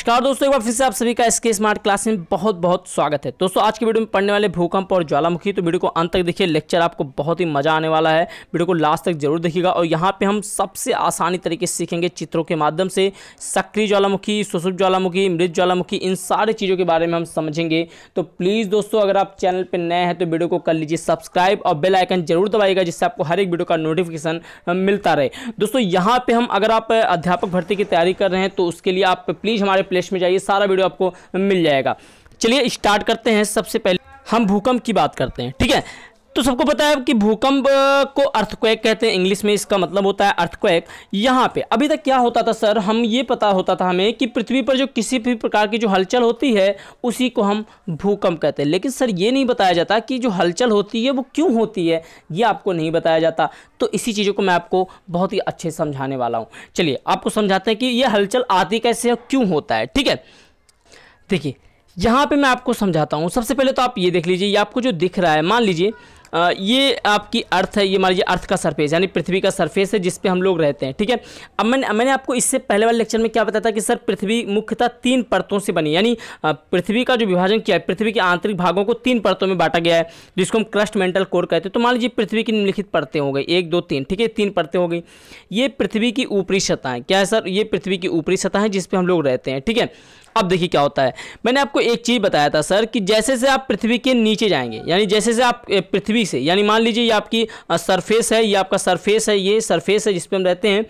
नमस्कार दोस्तों एक बार फिर से आप सभी का इसके स्मार्ट क्लास में बहुत बहुत स्वागत है दोस्तों आज की वीडियो में पढ़ने वाले भूकंप और ज्वालामुखी तो वीडियो को अंत तक देखिए लेक्चर आपको बहुत ही मजा आने वाला है वीडियो को लास्ट तक जरूर देखिएगा और यहाँ पे हम सबसे आसानी तरीके से सीखेंगे चित्रों के माध्यम से सक्रिय ज्वालामुखी सुसुभ ज्वालामुखी मृत ज्वालामुखी इन सारी चीज़ों के बारे में हम समझेंगे तो प्लीज़ दोस्तों अगर आप चैनल पर नए हैं तो वीडियो को कर लीजिए सब्सक्राइब और बेल आइकन जरूर दबाइएगा जिससे आपको हर एक वीडियो का नोटिफिकेशन मिलता रहे दोस्तों यहाँ पर हम अगर आप अध्यापक भर्ती की तैयारी कर रहे हैं तो उसके लिए आप प्लीज़ हमारे प्लेस में जाइए सारा वीडियो आपको मिल जाएगा चलिए स्टार्ट करते हैं सबसे पहले हम भूकंप की बात करते हैं ठीक है तो सबको पता है कि भूकंप को अर्थक्वेक कहते हैं इंग्लिश में इसका मतलब होता है अर्थक्वेक यहाँ पे अभी तक क्या होता था सर हम ये पता होता था हमें कि पृथ्वी पर जो किसी भी प्रकार की जो हलचल होती है उसी को हम भूकंप कहते हैं लेकिन सर ये नहीं बताया जाता कि जो हलचल होती है वो क्यों होती है ये आपको नहीं बताया जाता तो इसी चीज़ों को मैं आपको बहुत ही अच्छे समझाने वाला हूँ चलिए आपको समझाते हैं कि ये हलचल आती कैसे है क्यों होता है ठीक है देखिए यहाँ पे मैं आपको समझाता हूँ सबसे पहले तो आप ये देख लीजिए ये आपको जो दिख रहा है मान लीजिए ये आपकी अर्थ है ये मान लीजिए अर्थ का सरफेस यानी पृथ्वी का सरफेस है जिसपे हम लोग रहते हैं ठीक है अब मैंने मैंने आपको इससे पहले वाले लेक्चर में क्या बताया था कि सर पृथ्वी मुख्यतः तीन परतों से बनी यानी पृथ्वी का जो विभाजन किया है पृथ्वी के आंतरिक भागों को तीन परतों में बांटा गया है जिसको हम क्रस्ट मेंटल कोर कहते हैं तो मान लीजिए पृथ्वी की निम्नलिखित परतें हो गई एक दो तीन ठीक है तीन परतें हो गई ये पृथ्वी की ऊपरी सतह क्या है सर ये पृथ्वी की ऊपरी सतह है जिसपे हम लोग रहते हैं ठीक है अब देखिए क्या होता है मैंने आपको एक चीज़ बताया था सर कि जैसे से आप पृथ्वी के नीचे जाएंगे यानी जैसे से आप पृथ्वी से यानी मान लीजिए ये आपकी सरफेस है ये आपका सरफेस है ये सरफेस है जिसपे हम रहते हैं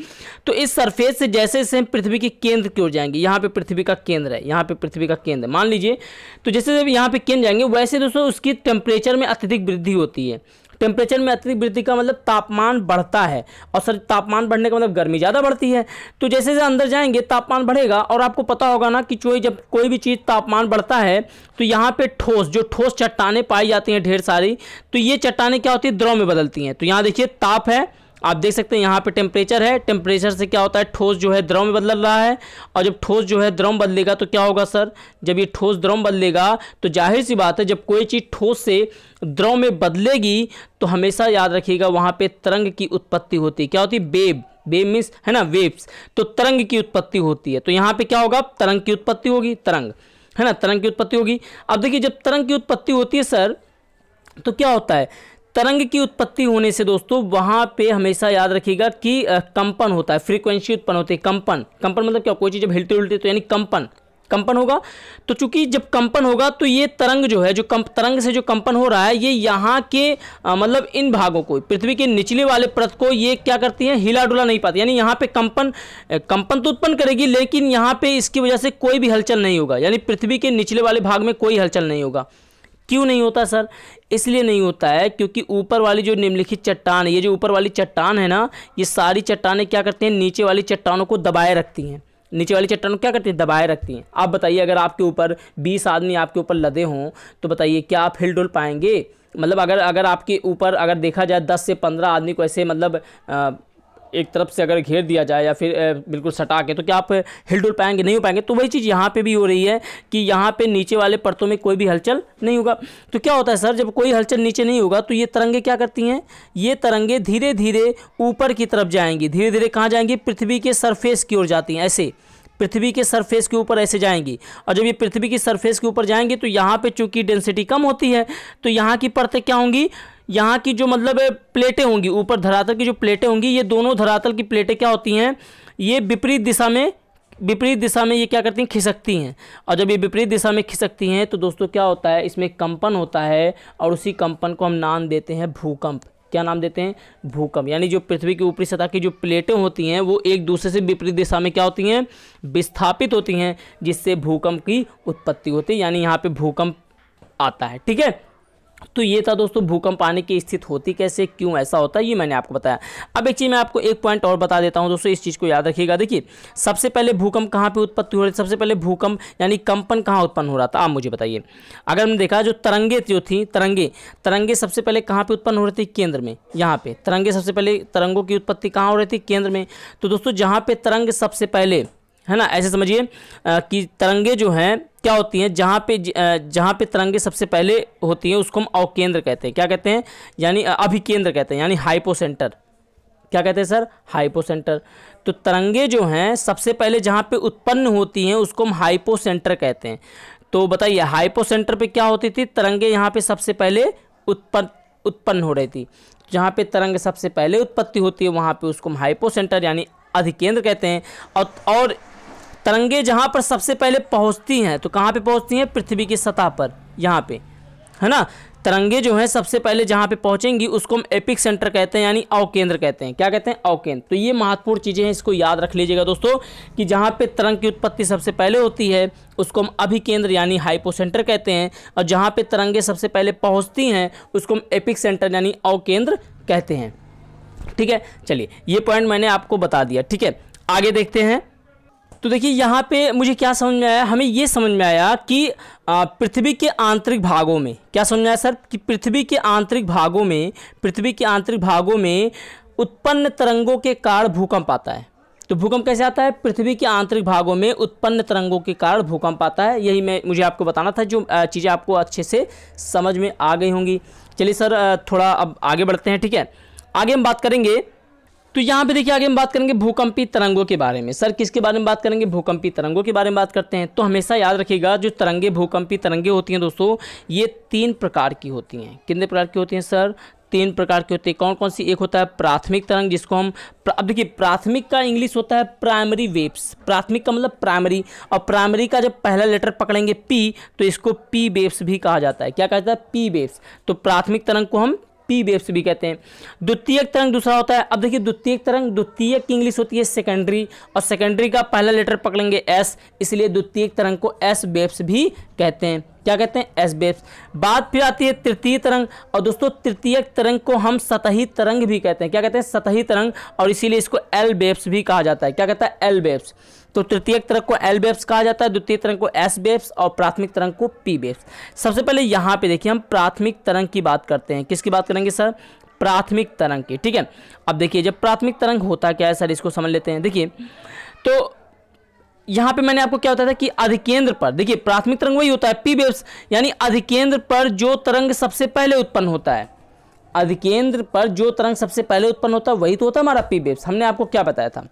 तो इस सरफेस से जैसे से हम पृथ्वी के केंद्र की ओर जाएंगे यहाँ पे पृथ्वी का केंद्र है यहाँ पे पृथ्वी का केंद्र मान लीजिए तो जैसे जब यहाँ पे केंद्र जाएंगे वैसे दोस्तों उसकी टेम्परेचर में अत्यधिक वृद्धि होती है टेम्परेचर में अत्यधिक वृद्धि का मतलब तापमान बढ़ता है और सर तापमान बढ़ने का मतलब गर्मी ज़्यादा बढ़ती है तो जैसे जैसे अंदर जाएंगे तापमान बढ़ेगा और आपको पता होगा ना कि चोई जब कोई भी चीज़ तापमान बढ़ता है तो यहाँ पर ठोस जो ठोस चट्टाने पाई जाती हैं ढेर सारी तो ये चट्टाने क्या होती है द्रव में बदलती हैं तो यहाँ देखिए ताप है आप देख सकते हैं यहाँ पे टेम्परेचर है टेम्परेचर से क्या होता है ठोस जो है द्रव में बदल रहा है और जब ठोस जो है द्रव बदलेगा तो क्या होगा सर जब ये ठोस द्रव बदलेगा तो जाहिर सी बात है जब कोई चीज़ ठोस से द्रव में बदलेगी तो हमेशा याद रखिएगा वहाँ पे तरंग की उत्पत्ति होती है क्या होती है बेब बेब मीन्स है ना वेब्स तो तरंग की उत्पत्ति होती है तो यहाँ पर क्या होगा तरंग की उत्पत्ति होगी तरंग है ना तरंग की उत्पत्ति होगी अब देखिए जब तरंग की उत्पत्ति होती है सर तो क्या होता है तरंग की उत्पत्ति होने से दोस्तों वहाँ पे हमेशा याद रखिएगा कि कंपन होता है फ्रीक्वेंसी उत्पन्न होती है कंपन कंपन मतलब क्या कोई चीज़ जब हिलते उलते तो यानी कंपन कंपन होगा तो चूंकि जब कंपन होगा तो ये तरंग जो है जो कंप तरंग से जो कंपन हो रहा है ये यहाँ के मतलब इन भागों को पृथ्वी के निचले वाले परत को ये क्या करती है हिला डुला नहीं पाती यानी यहाँ पे कंपन कंपन तो उत्पन्न करेगी लेकिन यहाँ पे इसकी वजह से कोई भी हलचल नहीं होगा यानी पृथ्वी के निचले वाले भाग में कोई हलचल नहीं होगा क्यों नहीं होता सर इसलिए नहीं होता है क्योंकि ऊपर वाली जो निम्नलिखित चट्टान ये जो ऊपर वाली चट्टान है ना ये सारी चट्टानें क्या करती हैं नीचे वाली चट्टानों को दबाए रखती हैं नीचे वाली चट्टानों क्या करती है दबाए रखती हैं आप बताइए अगर आपके ऊपर बीस आदमी आपके ऊपर लदे हों तो बताइए क्या आप हिल डुल पाएंगे मतलब अगर अगर आपके ऊपर अगर देखा जाए दस से पंद्रह आदमी को ऐसे मतलब आ, एक तरफ से अगर घेर दिया जाए या फिर बिल्कुल सटा के तो क्या आप हिलडुल पाएंगे नहीं हो पाएंगे तो वही चीज़ यहाँ पे भी हो रही है कि यहाँ पे नीचे वाले परतों में कोई भी हलचल नहीं होगा तो क्या होता है सर जब कोई हलचल नीचे नहीं होगा तो ये तरंगे क्या करती हैं ये तरंगे धीरे धीरे ऊपर की तरफ जाएंगी धीरे धीरे कहाँ जाएंगी पृथ्वी के सरफेस की ओर जाती हैं ऐसे पृथ्वी के सरफेस के ऊपर ऐसे जाएंगी और जब ये पृथ्वी की सरफेस के ऊपर जाएंगी तो यहाँ पे चूंकि डेंसिटी कम होती है तो यहाँ की परतें क्या होंगी यहाँ की जो मतलब प्लेटें होंगी ऊपर धरातल की जो प्लेटें होंगी ये दोनों धरातल की प्लेटें क्या होती हैं ये विपरीत दिशा में विपरीत दिशा में ये क्या करती हैं खिसकती हैं और जब ये विपरीत दिशा में खिसकती हैं तो दोस्तों क्या होता है इसमें कंपन होता है और उसी कंपन को हम नाम देते हैं भूकंप क्या नाम देते हैं भूकंप यानी जो पृथ्वी की ऊपरी सतह की जो प्लेटें होती हैं वो एक दूसरे से विपरीत दिशा में क्या होती हैं विस्थापित होती हैं जिससे भूकंप की उत्पत्ति होती है यानी यहाँ पर भूकंप आता है ठीक है तो ये था दोस्तों भूकंप आने की स्थिति होती कैसे क्यों ऐसा होता है ये मैंने आपको बताया अब एक चीज़ मैं आपको एक पॉइंट और बता देता हूँ दोस्तों इस चीज़ को याद रखिएगा देखिए सबसे पहले भूकंप कहाँ पे उत्पत्ति हो रही सबसे पहले भूकंप यानी कंपन कहाँ उत्पन्न हो रहा था आप मुझे बताइए अगर हमने देखा जो तरंगे जो थी तरंगे तरंगे सबसे पहले कहाँ पर उत्पन्न हो रही थी केंद्र में यहाँ पर तरंगे सबसे पहले तरंगों की उत्पत्ति कहाँ हो रही थी केंद्र में तो दोस्तों जहाँ पर तरंग सबसे पहले है ना ऐसे समझिए कि तरंगे जो हैं क्या होती हैं जहाँ पे जहाँ पे तरंगे सबसे पहले होती हैं उसको हम अवकेंद्र कहते हैं क्या कहते हैं यानी अभिकेंद्र कहते हैं यानी हाइपो सेंटर क्या कहते हैं सर हाइपो सेंटर तो तरंगे जो हैं सबसे पहले जहाँ पे उत्पन्न होती हैं उसको हम हाइपो सेंटर कहते हैं तो बताइए हाइपो सेंटर पर क्या होती थी तरंगे यहाँ पर सबसे पहले उत्पन्न उत्पन्न हो रही थी जहाँ पर तरंग सबसे पहले उत्पत्ति होती है वहाँ पर उसको हम हाइपो सेंटर यानी अधिकेंद्र कहते हैं और तरंगे जहाँ पर सबसे पहले पहुँचती हैं तो कहाँ पे पहुँचती हैं पृथ्वी की सतह पर यहाँ पे है ना तरंगे जो हैं सबसे पहले जहाँ पे पहुँचेंगी उसको हम एपिक सेंटर कहते हैं यानी अवकेंद्र कहते हैं क्या कहते हैं अवकेंद्र तो ये महत्वपूर्ण चीज़ें हैं इसको याद रख लीजिएगा दोस्तों कि जहाँ पे तरंग की उत्पत्ति सबसे पहले होती है उसको हम अभिकेंद्र यानी हाइपोसेंटर कहते हैं और जहाँ पे तरंगे सबसे पहले पहुँचती हैं उसको हम एपिक सेंटर यानी अवकेंद्र कहते हैं ठीक है चलिए ये पॉइंट मैंने आपको बता दिया ठीक है आगे देखते हैं तो देखिए यहाँ पे मुझे क्या समझ में आया हमें ये समझ में आया कि पृथ्वी के आंतरिक भागों में क्या समझ में आया सर कि पृथ्वी के आंतरिक भागों में पृथ्वी के आंतरिक भागों में उत्पन्न तरंगों के कारण भूकंप आता है तो भूकंप कैसे आता है पृथ्वी के आंतरिक भागों में उत्पन्न तरंगों के कारण भूकंप आता है यही मैं मुझे आपको बताना था जो चीज़ें आपको अच्छे से समझ में आ गई होंगी चलिए सर थोड़ा अब आगे बढ़ते हैं ठीक है आगे हम बात करेंगे तो यहाँ पे देखिए आगे हम बात करेंगे भूकंपी तरंगों के बारे में सर किसके बारे में बात करेंगे भूकंपी तरंगों के बारे में बात करते हैं तो हमेशा याद रखिएगा जो तरंगे भूकंपी तरंगे होती हैं दोस्तों ये तीन प्रकार की होती हैं कितने प्रकार की होती हैं सर तीन प्रकार के होते हैं कौन कौन सी एक होता है प्राथमिक तरंग जिसको हम अब देखिए प्राथमिक का इंग्लिश होता है प्राइमरी वेव्स प्राथमिक का मतलब प्राइमरी और प्राइमरी का जब पहला लेटर पकड़ेंगे पी तो इसको पी वेव्स भी कहा जाता है क्या कहा जाता है पी वेव्स तो प्राथमिक तरंग को हम पी वेव्स भी कहते हैं द्वितीयक तरंग दूसरा होता है अब देखिए द्वितीयक तरंग द्वितीयक की इंग्लिश होती है सेकेंडरी और सेकेंडरी का पहला लेटर पकड़ेंगे एस इसलिए द्वितीयक तरंग को एस वेव्स भी कहते हैं क्या कहते हैं एस वेव्स बात फिर आती है तृतीय तरंग और दोस्तों तृतीय तरंग को हम सतही तरंग भी कहते हैं क्या कहते हैं सतही तरंग और इसीलिए इसको एल वेव्स भी कहा जाता है क्या कहता है एल वेव्स तो तृतीय तरंग को एल बेब्स कहा जाता है द्वितीय तरंग को एस बेब्स और प्राथमिक तरंग को पी बेब्स सबसे पहले यहाँ पे देखिए हम प्राथमिक तरंग की बात करते हैं किसकी बात करेंगे सर प्राथमिक तरंग की ठीक है अब देखिए जब प्राथमिक तरंग होता क्या है सर इसको समझ लेते हैं देखिए तो यहाँ पे मैंने आपको क्या बताया था कि अधिकेंद्र पर देखिए प्राथमिक तरंग वही होता है पी वेव्स यानी अधिकेंद्र पर जो तरंग सबसे पहले उत्पन्न होता है अधिकेंद्र पर जो तरंग सबसे पहले उत्पन्न होता है वही तो होता है हमारा पी वेव्स हमने आपको क्या बताया था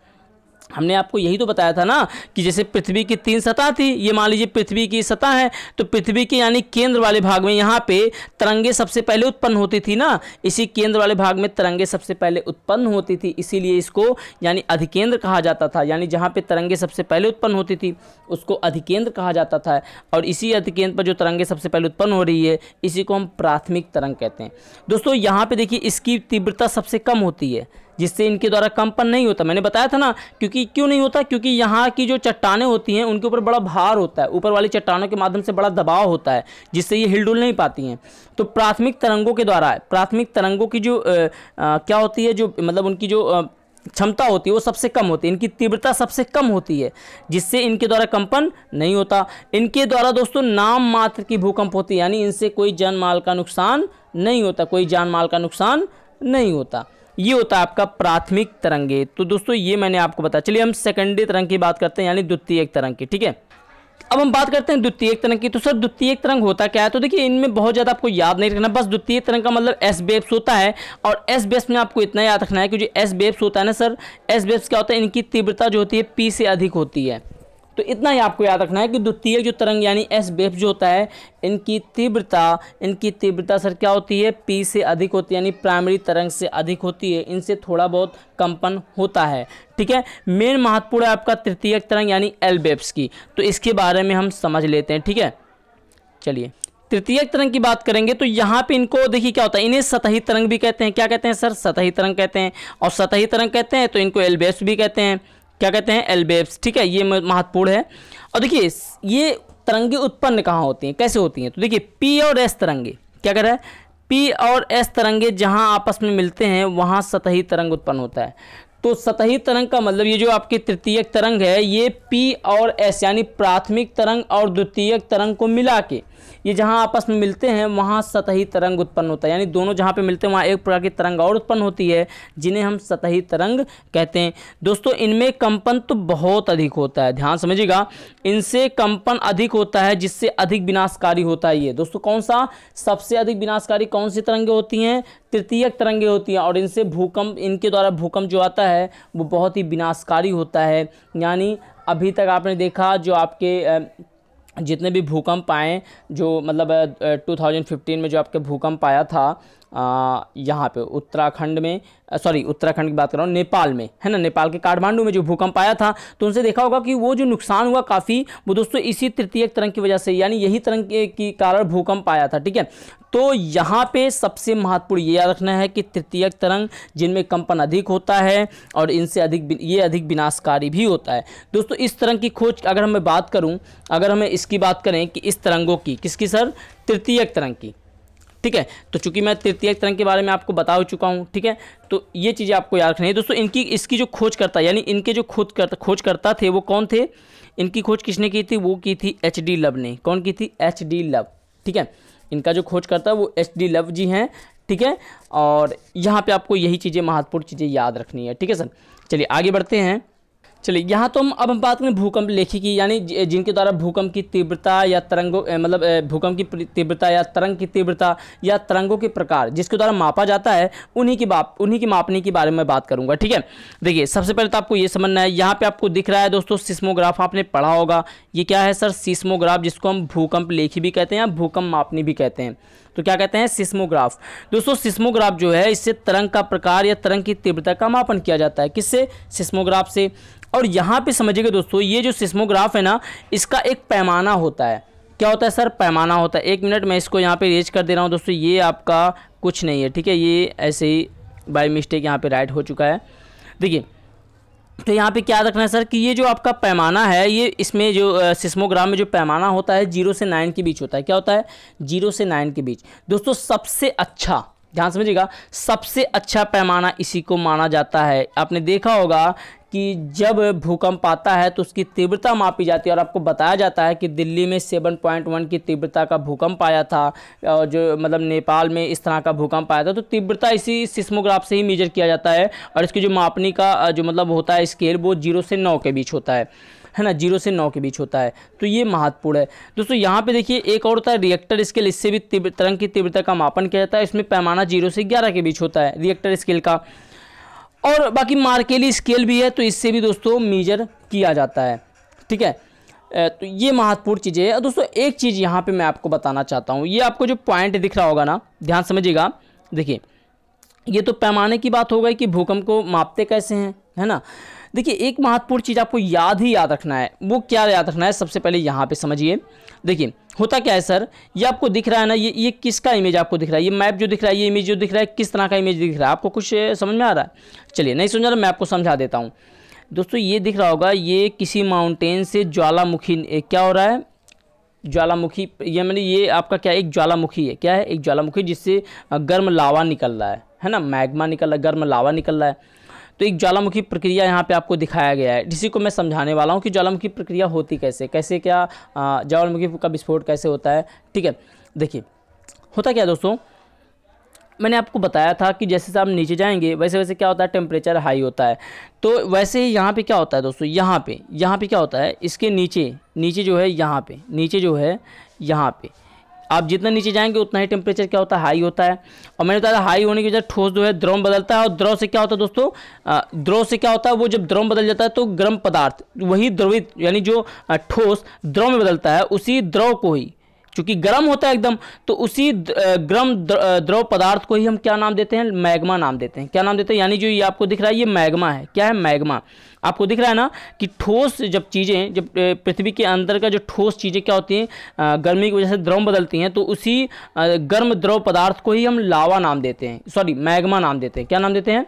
हमने आपको यही तो बताया था ना कि जैसे पृथ्वी की तीन सतह थी ये मान लीजिए पृथ्वी की सतह है तो पृथ्वी के यानी केंद्र वाले भाग में यहाँ पे तरंगे सबसे पहले उत्पन्न होती थी ना इसी केंद्र वाले भाग में तरंगे सबसे पहले उत्पन्न होती थी इसीलिए इसको यानी अधिकेंद्र कहा जाता था यानी जहाँ पे तरंगे सबसे पहले उत्पन्न होती थी उसको अधिकेंद्र कहा जाता था और इसी अधिकेंद्र पर जो तरंगे सबसे पहले उत्पन्न हो रही है इसी को हम प्राथमिक तरंग कहते हैं दोस्तों यहाँ पर देखिए इसकी तीव्रता सबसे कम होती है जिससे इनके द्वारा कंपन नहीं होता मैंने बताया था ना क्योंकि क्यों नहीं होता क्योंकि यहाँ की जो चट्टाने होती हैं उनके ऊपर बड़ा भार होता है ऊपर वाली चट्टानों के माध्यम से बड़ा दबाव होता है जिससे ये हिलडुल नहीं पाती हैं तो प्राथमिक तरंगों के द्वारा प्राथमिक तरंगों की जो आ, आ, क्या होती है जो मतलब उनकी जो आ, क्षमता होती है वो सबसे कम होती है इनकी तीव्रता सबसे कम होती है जिससे इनके द्वारा कंपन नहीं होता इनके द्वारा दोस्तों नाम मात्र की भूकंप होती है यानी इनसे कोई जान माल का नुकसान नहीं होता कोई जान माल का नुकसान नहीं होता ये होता है आपका प्राथमिक तरंगे तो दोस्तों ये मैंने आपको बताया चलिए हम सेकेंडरी तरंग की बात करते हैं यानी द्वितीय तरंग की ठीक है अब हम बात करते हैं द्वितीय तरंग की तो सर द्वितीय तरंग होता क्या है तो देखिए इनमें बहुत ज़्यादा आपको याद नहीं रखना बस द्वितीय तरंग का मतलब एस बेब्स होता है और एस बेब्स में आपको इतना याद रखना है कि जो एस बेब्स होता है ना सर एस बेब्स क्या होता है इनकी तीव्रता जो होती है पी से अधिक होती है तो इतना ही आपको याद रखना है कि द्वितीय जो तरंग यानी एस बेफ जो होता है इनकी तीव्रता इनकी तीव्रता सर क्या होती है पी से अधिक होती है यानी प्राइमरी तरंग से अधिक होती है इनसे थोड़ा बहुत कंपन होता है ठीक है मेन महत्वपूर्ण है आपका तृतीय तरंग यानी एल बेप्स की तो इसके बारे में हम समझ लेते हैं ठीक है चलिए तृतीय तरंग की बात करेंगे तो यहाँ पे इनको देखिए क्या होता है इन्हें सतही तरंग भी कहते हैं क्या कहते हैं सर सतही तरंग कहते हैं और सतही तरंग कहते हैं तो इनको एलबेस भी कहते हैं क्या कहते हैं एल्बेब्स ठीक है ये महत्वपूर्ण है और देखिए ये तरंगे उत्पन्न कहाँ होती हैं कैसे होती हैं तो देखिए पी और एस तरंगे क्या कह रहा है पी और एस तरंगे जहाँ आपस में मिलते हैं वहाँ सतही तरंग उत्पन्न होता है तो सतही तरंग का मतलब ये जो आपकी तृतीयक तरंग है ये पी और एस यानी प्राथमिक तरंग और द्वितीयक तरंग को मिला के ये जहाँ आपस में मिलते हैं वहाँ सतही तरंग उत्पन्न होता है यानी दोनों जहाँ पे मिलते हैं वहाँ एक प्रकार की तरंग और उत्पन्न होती है जिन्हें हम सतही तरंग कहते हैं दोस्तों इनमें कंपन तो बहुत अधिक होता है ध्यान समझिएगा इनसे कंपन अधिक होता है जिससे अधिक विनाशकारी होता है ये दोस्तों कौन सा सबसे अधिक विनाशकारी कौन सी तरंगे होती हैं तृतीयक तरंगे होती हैं और इनसे भूकंप इनके द्वारा भूकंप जो आता है वो बहुत ही विनाशकारी होता है यानी अभी तक आपने देखा जो आपके जितने भी भूकंप आए जो मतलब 2015 में जो आपके भूकंप आया था यहाँ पे उत्तराखंड में सॉरी उत्तराखंड की बात कर रहा हूँ नेपाल में है ना नेपाल के काठमांडू में जो भूकंप आया था तो उनसे देखा होगा कि वो जो नुकसान हुआ काफ़ी वो दोस्तों इसी तृतीय तरंग की वजह से यानी यही तरंग के कारण भूकंप आया था ठीक है तो यहाँ पे सबसे महत्वपूर्ण ये याद रखना है कि तृतीय तरंग जिनमें कंपन अधिक होता है और इनसे अधिक ये अधिक विनाशकारी भी होता है दोस्तों इस तरंग की खोज अगर हमें बात करूँ अगर हमें इसकी बात करें कि इस तरंगों की किसकी सर तृतीय तरंग की ठीक है तो चूंकि मैं तृतीय तरंग के बारे में आपको बता चुका हूँ ठीक है तो ये चीज़ें आपको याद रखनी है दोस्तों इनकी इसकी जो खोज करता यानी इनके जो खोज करता खोज करता थे वो कौन थे इनकी खोज किसने की थी वो की थी एच डी लव ने कौन की थी एच डी लव ठीक है इनका जो खोज करता वो एच डी लव जी हैं ठीक है और यहाँ पे आपको यही चीज़ें महत्वपूर्ण चीज़ें याद रखनी है ठीक है सर चलिए आगे बढ़ते हैं चलिए यहाँ तो हम अब हम बात करें भूकंप लेखी की यानी जिनके द्वारा भूकंप की तीव्रता या तरंगों मतलब भूकंप की तीव्रता या तरंग की तीव्रता या तरंगों के प्रकार जिसके द्वारा मापा जाता है उन्हीं की बाप उन्हीं की मापने के बारे में बात करूंगा ठीक है देखिए सबसे पहले तो आपको ये समझना है यहाँ पर आपको दिख रहा है दोस्तों सिस्मोग्राफ आपने पढ़ा होगा ये क्या है सर सिस्मोग्राफ जिसको हम भूकंप लेखी भी कहते हैं या भूकंप मापनी भी कहते हैं तो क्या कहते हैं सिस्मोग्राफ दोस्तों सिस्मोग्राफ जो है इससे तरंग का प्रकार या तरंग की तीव्रता का मापन किया जाता है किससे सिस्मोग्राफ से और यहाँ पे समझिएगा दोस्तों ये जो सिस्मोग्राफ है ना इसका एक पैमाना होता है क्या होता है सर पैमाना होता है एक मिनट मैं इसको यहाँ पे रेज कर दे रहा हूँ दोस्तों ये आपका कुछ नहीं है ठीक है ये ऐसे ही बाई मिस्टेक यहाँ पे राइट हो चुका है देखिए तो यहाँ पे क्या रखना है सर कि ये जो आपका पैमाना है ये इसमें जो सिस्मोग्राम में जो पैमाना होता है जीरो से नाइन के बीच होता है क्या होता है जीरो से नाइन के बीच दोस्तों सबसे अच्छा ध्यान समझिएगा सबसे अच्छा पैमाना इसी को माना जाता है आपने देखा होगा कि जब भूकंप आता है तो उसकी तीव्रता मापी जाती है और आपको बताया जाता है कि दिल्ली में 7.1 की तीव्रता का भूकंप आया था और जो मतलब नेपाल में इस तरह का भूकंप आया था तो तीव्रता इसी सिस्मोग्राफ से ही मेजर किया जाता है और इसकी जो मापनी का जो मतलब होता है स्केल वो जीरो से नौ के बीच होता है है ना जीरो से नौ के बीच होता है तो ये महत्वपूर्ण है दोस्तों यहाँ पे देखिए एक और होता है रिएक्टर स्केल इससे भी तरंग की तीव्रता का मापन किया जाता है इसमें पैमाना जीरो से ग्यारह के बीच होता है रिएक्टर स्केल का और बाकी मार्केली स्केल भी है तो इससे भी दोस्तों मीजर किया जाता है ठीक है तो ये महत्वपूर्ण चीज़ें हैं दोस्तों एक चीज़ यहाँ पे मैं आपको बताना चाहता हूँ ये आपको जो पॉइंट दिख रहा होगा ना ध्यान समझिएगा देखिए ये तो पैमाने की बात हो गई कि भूकंप को मापते कैसे हैं है ना देखिए एक महत्वपूर्ण चीज़ आपको याद ही याद रखना है वो क्या याद रखना है सबसे पहले यहाँ पे समझिए देखिए होता क्या है सर ये आपको दिख रहा है ना ये ये किसका इमेज आपको दिख रहा है ये मैप जो दिख रहा है ये इमेज जो दिख रहा है किस तरह का इमेज दिख रहा है आपको कुछ समझ में आ रहा है चलिए नहीं समझ रहा मैं आपको समझा देता हूँ दोस्तों ये दिख रहा होगा ये किसी माउंटेन से ज्वालामुखी क्या हो रहा है ज्वालामुखी ये मैंने ये आपका क्या एक ज्वालामुखी है क्या है एक ज्वालामुखी जिससे गर्म लावा निकल रहा है है ना मैग्मा निकल रहा है गर्म लावा निकल रहा है तो एक ज्वालामुखी प्रक्रिया यहाँ पे आपको दिखाया गया है इसी को मैं समझाने वाला हूँ कि ज्वालामुखी प्रक्रिया होती कैसे कैसे क्या ज्वालामुखी का विस्फोट कैसे होता है ठीक है देखिए होता क्या दोस्तों मैंने आपको बताया था कि जैसे जैसे आप नीचे जाएंगे वैसे वैसे क्या होता है टेम्परेचर हाई होता है तो वैसे ही यहाँ पे क्या होता है दोस्तों यहाँ पे यहाँ पे क्या होता है इसके नीचे नीचे जो है यहाँ पे नीचे जो है यहाँ पे आप जितना नीचे जाएंगे उतना ही टेम्परेचर क्या होता है हाई होता है और मैंने बताया हाई होने की वजह ठोस जो है द्रव बदलता है और द्रव से क्या होता है दोस्तों द्रव से क्या होता है वो जब द्रव बदल जाता है तो गर्म पदार्थ वही द्रवित यानी जो ठोस द्रव में बदलता है उसी द्रव को ही चूंकि गर्म होता है एकदम तो उसी गर्म द्रव पदार्थ को ही हम क्या नाम देते हैं मैग्मा नाम देते हैं क्या नाम देते हैं यानी जो ये आपको दिख रहा है ये मैग्मा है क्या है मैग्मा आपको दिख रहा है ना कि ठोस जब चीज़ें जब पृथ्वी के अंदर का जो ठोस चीज़ें क्या होती हैं गर्मी की वजह से द्रव बदलती हैं तो उसी गर्म द्रव पदार्थ को ही हम लावा नाम देते हैं सॉरी मैग्मा नाम देते हैं क्या नाम देते हैं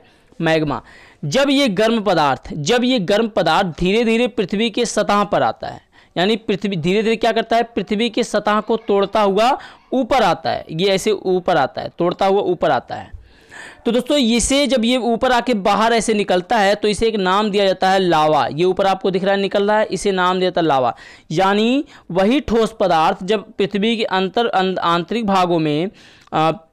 मैग्मा जब ये गर्म पदार्थ जब ये गर्म पदार्थ धीरे धीरे पृथ्वी के सतह पर आता है यानी पृथ्वी धीरे धीरे क्या करता है पृथ्वी की सतह को तोड़ता हुआ ऊपर आता है ये ऐसे ऊपर आता है तोड़ता हुआ ऊपर आता है तो दोस्तों इसे जब ये ऊपर आके बाहर ऐसे निकलता है तो इसे एक नाम दिया जाता है लावा ये ऊपर आपको दिख रहा है निकल रहा है इसे नाम दिया जाता है लावा यानी वही ठोस पदार्थ जब पृथ्वी के अंतर आंतरिक भागों में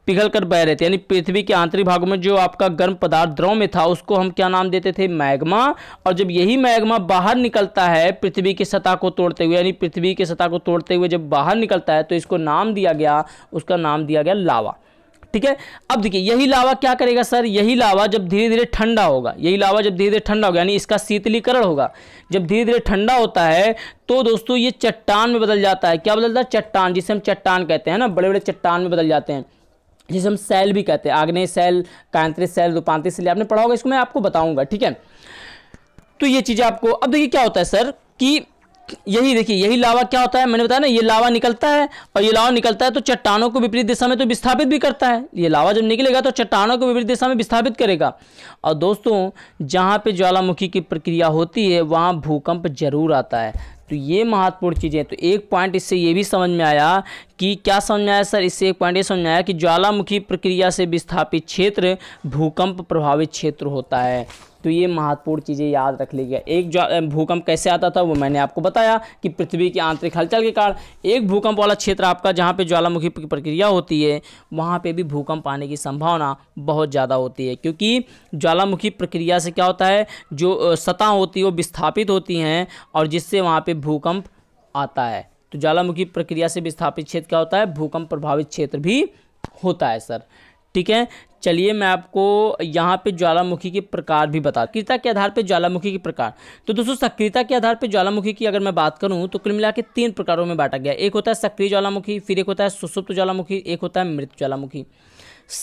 पिघल कर बह रहे थे यानी पृथ्वी के आंतरिक भागों में जो आपका गर्म पदार्थ द्रव में था उसको हम क्या नाम देते थे मैग्मा और जब यही मैग्मा बाहर निकलता है पृथ्वी की सतह को तोड़ते हुए यानी पृथ्वी की सतह को तोड़ते हुए जब बाहर निकलता है तो इसको नाम दिया गया उसका नाम दिया गया लावा ठीक है अब देखिए यही लावा क्या करेगा सर यही लावा जब धीरे धीरे ठंडा होगा यही लावा जब धीरे धीरे ठंडा होगा यानी इसका शीतलीकरण होगा जब धीरे धीरे ठंडा होता है तो दोस्तों ये चट्टान में बदल जाता है क्या बदलता है चट्टान जिसे हम चट्टान कहते हैं ना बड़े बड़े चट्टान में बदल जाते हैं जिसे हम सेल भी कहते हैं आग्नेय सेल कांत्रित सेल रूपांतरित सेल आपने पढ़ा होगा इसको मैं आपको बताऊंगा ठीक है तो ये चीज़ें आपको अब देखिए क्या होता है सर कि यही देखिए यही लावा क्या होता है मैंने बताया ना ये लावा निकलता है और ये लावा निकलता है तो चट्टानों को विपरीत दिशा में तो विस्थापित भी करता है ये लावा जब निकलेगा तो चट्टानों को विपरीत दिशा में विस्थापित करेगा और दोस्तों जहाँ पे ज्वालामुखी की प्रक्रिया होती है वहाँ भूकंप जरूर आता है तो ये महत्वपूर्ण चीज़ें तो एक पॉइंट इससे ये भी समझ में आया कि क्या समझ आया सर इससे एक पॉइंट ये समझ आया कि ज्वालामुखी प्रक्रिया से विस्थापित क्षेत्र भूकंप प्रभावित क्षेत्र होता है तो ये महत्वपूर्ण चीज़ें याद रख लीजिए एक भूकंप कैसे आता था वो मैंने आपको बताया कि पृथ्वी की आंतरिक हलचल के कारण एक भूकंप वाला क्षेत्र आपका जहाँ पे ज्वालामुखी की प्रक्रिया होती है वहाँ पे भी भूकंप आने की संभावना बहुत ज़्यादा होती है क्योंकि ज्वालामुखी प्रक्रिया से क्या होता है जो सतह होती है वो विस्थापित होती हैं और जिससे वहाँ पर भूकंप आता है तो ज्वालामुखी प्रक्रिया से विस्थापित क्षेत्र क्या होता है भूकंप प्रभावित क्षेत्र भी होता है सर ठीक है चलिए मैं आपको यहाँ पे ज्वालामुखी के प्रकार भी बता सक्रियता के आधार पे ज्वालामुखी के प्रकार तो दोस्तों सक्रियता के आधार पे ज्वालामुखी की अगर मैं बात करूँ तो कुल मिला के तीन प्रकारों में बांटा गया एक होता है सक्रिय ज्वालामुखी फिर एक होता है सुसुप्त ज्वालामुखी एक होता है मृत ज्वालामुखी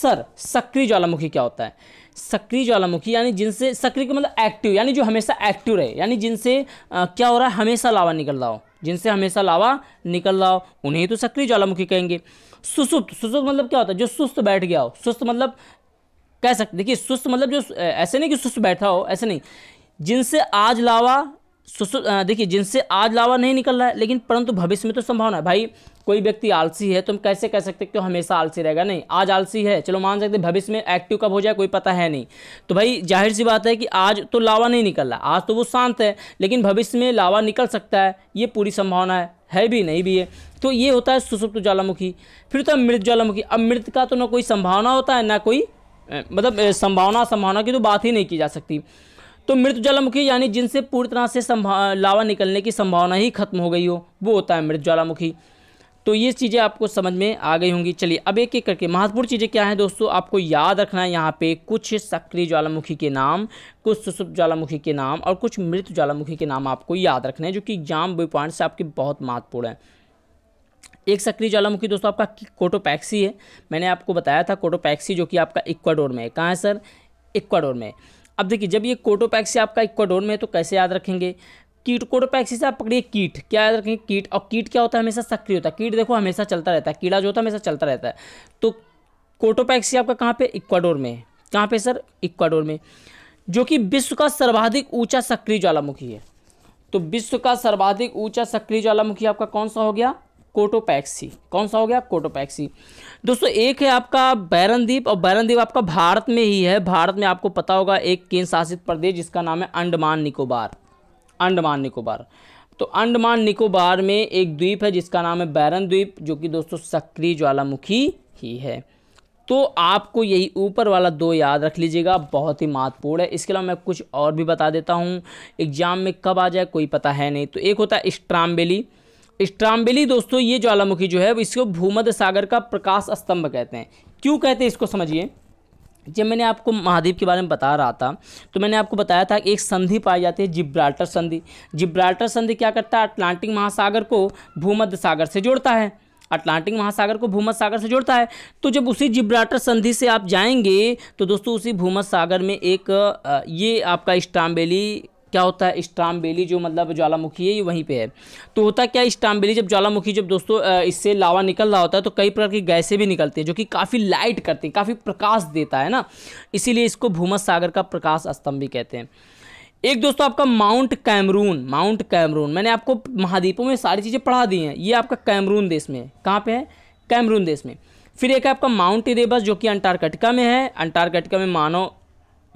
सर सक्रिय ज्वालामुखी क्या होता है सक्रिय ज्वालामुखी यानी जिनसे सक्रिय मतलब एक्टिव यानी जो हमेशा एक्टिव रहे यानी जिनसे क्या हो रहा है हमेशा लावा निकल रहा हो जिनसे हमेशा लावा निकल रहा हो उन्हें तो सक्रिय ज्वालामुखी कहेंगे सुसुप्त सुसुप्त मतलब क्या होता है जो सुस्त बैठ गया हो सुस्त मतलब कह सकते देखिए सुस्त मतलब जो ऐसे नहीं कि सुस्त बैठा हो ऐसे नहीं जिनसे आज लावा सुसु देखिए जिनसे आज लावा नहीं निकल रहा है लेकिन परंतु भविष्य में तो संभावना है भाई कोई व्यक्ति आलसी है तो हम कैसे कह सकते कि हमेशा आलसी रहेगा नहीं आज आलसी है चलो मान सकते भविष्य में एक्टिव कब हो जाए कोई पता है नहीं तो भाई जाहिर सी बात है कि आज तो लावा नहीं निकल रहा आज तो वो शांत है लेकिन भविष्य में लावा निकल सकता है ये पूरी संभावना है है भी नहीं भी है तो ये होता है सुसुप्त ज्वालामुखी फिर तो मृत ज्वालामुखी अब मृत का तो ना कोई संभावना होता है ना कोई मतलब संभावना संभावना की तो बात ही नहीं की जा सकती तो मृत ज्वालामुखी यानी जिनसे पूरी तरह से लावा निकलने की संभावना ही खत्म हो गई हो वो होता है मृत ज्वालामुखी तो ये चीज़ें आपको समझ में आ गई होंगी चलिए अब एक एक करके महत्वपूर्ण चीज़ें क्या हैं दोस्तों आपको याद रखना है यहाँ पे कुछ सक्रिय ज्वालामुखी के नाम कुछ सुसुप ज्वालामुखी के नाम और कुछ मृत ज्वालामुखी के नाम आपको याद रखना है जो कि एग्जाम वे पॉइंट से आपके बहुत महत्वपूर्ण है एक सक्रिय ज्वालामुखी दोस्तों आपका कोटोपैक्सी है मैंने आपको बताया था कोटोपैक्सी जो कि आपका इक्वाडोर में है कहाँ है सर इक्वाडोर में अब देखिए जब ये कोटोपैक्सी आपका इक्वाडोर में है तो कैसे याद रखेंगे कीट कोटोपैक्सी तो से आप पकड़िए कीट क्या याद रखेंगे कीट और कीट क्या होता है हमेशा सक्रिय होता है कीट देखो हमेशा चलता रहता है कीड़ा जो होता है हमेशा चलता रहता है तो कोटोपैक्सी आपका कहाँ पे इक्वाडोर में है कहाँ पे सर इक्वाडोर में जो कि विश्व का सर्वाधिक ऊंचा सक्रिय ज्वालामुखी है तो विश्व का सर्वाधिक ऊंचा सक्रिय ज्वालामुखी आपका कौन सा हो गया कोटोपैक्सी कौन सा हो गया कोटोपैक्सी दोस्तों एक है आपका द्वीप और द्वीप आपका भारत में ही है भारत में आपको पता होगा एक केंद्र शासित प्रदेश जिसका नाम है अंडमान निकोबार अंडमान निकोबार तो अंडमान निकोबार में एक द्वीप है जिसका नाम है बैरन द्वीप जो कि दोस्तों सक्रिय ज्वालामुखी ही है तो आपको यही ऊपर वाला दो याद रख लीजिएगा बहुत ही महत्वपूर्ण है इसके अलावा मैं कुछ और भी बता देता हूँ एग्जाम में कब आ जाए कोई पता है नहीं तो एक होता है स्ट्राम्बेली स्ट्राम्बेली दोस्तों ये ज्वालामुखी जो है इसको भूमध्य सागर का प्रकाश स्तंभ कहते हैं क्यों कहते हैं इसको समझिए जब मैंने आपको महाद्वीप के बारे में बता रहा था तो मैंने आपको बताया था कि एक संधि पाई जाती है जिब्राल्टर संधि जिब्राल्टर संधि क्या करता है अटलांटिक महासागर को भूमध्य सागर से जोड़ता है अटलांटिक महासागर को भूमध्य सागर से जोड़ता है तो जब उसी जिब्राल्टर संधि से आप जाएंगे तो दोस्तों उसी भूमध्य सागर में एक ये आपका स्ट्राम्बेली क्या होता है इस्टाम्बेली जो मतलब ज्वालामुखी है ये वहीं पे है तो होता क्या इस्टाम्बेली जब ज्वालामुखी जब दोस्तों इससे लावा निकल रहा होता है तो कई प्रकार की गैसें भी निकलती हैं जो कि काफ़ी लाइट करती हैं काफ़ी प्रकाश देता है ना इसीलिए इसको भूमत सागर का प्रकाश स्तंभ भी कहते हैं एक दोस्तों आपका माउंट कैमरून माउंट कैमरून मैंने आपको महाद्वीपों में सारी चीज़ें पढ़ा दी हैं ये आपका कैमरून देश में है कहाँ पर है कैमरून देश में फिर एक है आपका माउंट एरेबस जो कि अंटार्कटिका में है अंटार्कटिका में मानव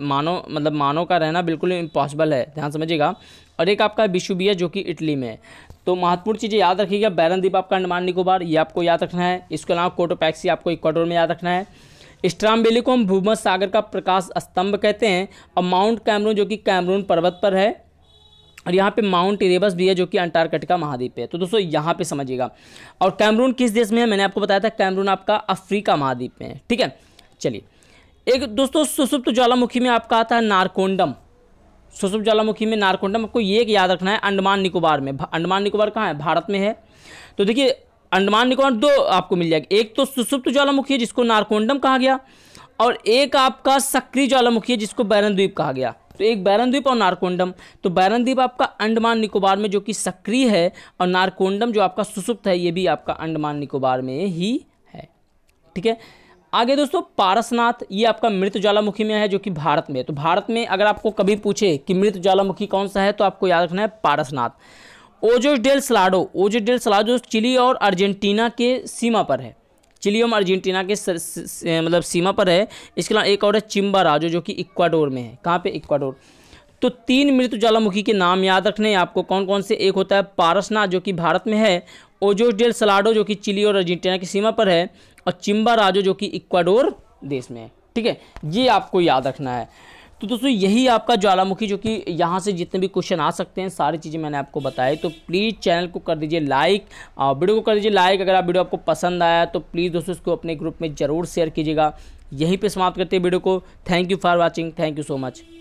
मानो मतलब मानो का रहना बिल्कुल इम्पॉसिबल है ध्यान समझिएगा और एक आपका है जो कि इटली में है तो महत्वपूर्ण चीज़ें याद रखिएगा बैरन द्वीप आपका अंडमान निकोबार ये आपको याद रखना है इसके अलावा कोटोपैक्सी आपको इक्वाडोर में याद रखना है स्ट्रामबेली को हम भूमध सागर का प्रकाश स्तंभ कहते हैं और माउंट कैमरून जो कि कैमरून पर्वत पर है और यहाँ पे माउंट इरेबस भी है जो कि अंटार्कटिका महाद्वीप है तो दोस्तों यहाँ पे समझिएगा और कैमरून किस देश में है मैंने आपको बताया था कैमरून आपका अफ्रीका महाद्वीप में है ठीक है चलिए एक दोस्तों सुसुप्त ज्वालामुखी में आपका आता है नारकोंडम सुसुप्त ज्वालामुखी में नारकोंडम आपको ये याद रखना है अंडमान निकोबार में अंडमान निकोबार कहाँ है भारत में है तो देखिए अंडमान निकोबार दो आपको मिल जाएगा एक तो सुसुप्त ज्वालामुखी है जिसको नारकोंडम कहा गया और एक आपका सक्रिय ज्वालामुखी है जिसको बैरन द्वीप कहा गया तो एक बैरन द्वीप और नारकोंडम तो बैरन द्वीप आपका अंडमान निकोबार में जो कि सक्रिय है और नारकोंडम जो आपका सुसुप्त है ये भी आपका अंडमान निकोबार में ही है ठीक है आगे दोस्तों पारसनाथ ये आपका मृत ज्वालामुखी में है जो कि भारत में तो भारत में अगर आपको कभी पूछे कि मृत ज्वालामुखी कौन सा है तो आपको याद रखना है Parasnath Ojos del Salado Ojos del Salado Chile और अर्जेंटीना के सीमा पर है चिली और अर्जेंटीना के सर, स, स, मतलब सीमा पर है इसके अलावा एक और है चिम्बा राजो जो कि इक्वाडोर में है कहाँ पर इक्वाडोर तो तीन मृत ज्वालामुखी के नाम याद रखने आपको कौन कौन से एक होता है पारसना जो कि भारत में है ओजोस डेल सलाडो जो कि चिली और अर्जेंटीना की सीमा पर है और चिम्बा राजो जो कि इक्वाडोर देश में है ठीक है ये आपको याद रखना है तो दोस्तों यही आपका ज्वालामुखी जो कि यहाँ से जितने भी क्वेश्चन आ सकते हैं सारी चीज़ें मैंने आपको बताई तो प्लीज़ चैनल को कर दीजिए लाइक वीडियो को कर दीजिए लाइक अगर आप वीडियो आपको पसंद आया तो प्लीज़ दोस्तों इसको अपने ग्रुप में ज़रूर शेयर कीजिएगा यहीं पे समाप्त करते हैं वीडियो को thank you for watching thank you so much